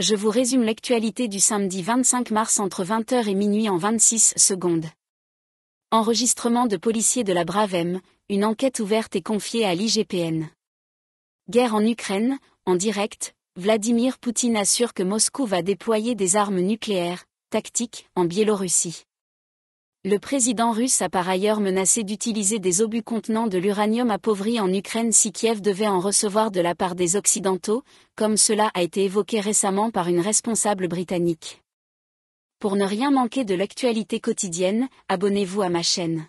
je vous résume l'actualité du samedi 25 mars entre 20h et minuit en 26 secondes. Enregistrement de policiers de la Bravem, une enquête ouverte est confiée à l'IGPN. Guerre en Ukraine, en direct, Vladimir Poutine assure que Moscou va déployer des armes nucléaires, tactiques, en Biélorussie. Le président russe a par ailleurs menacé d'utiliser des obus contenant de l'uranium appauvri en Ukraine si Kiev devait en recevoir de la part des Occidentaux, comme cela a été évoqué récemment par une responsable britannique. Pour ne rien manquer de l'actualité quotidienne, abonnez-vous à ma chaîne.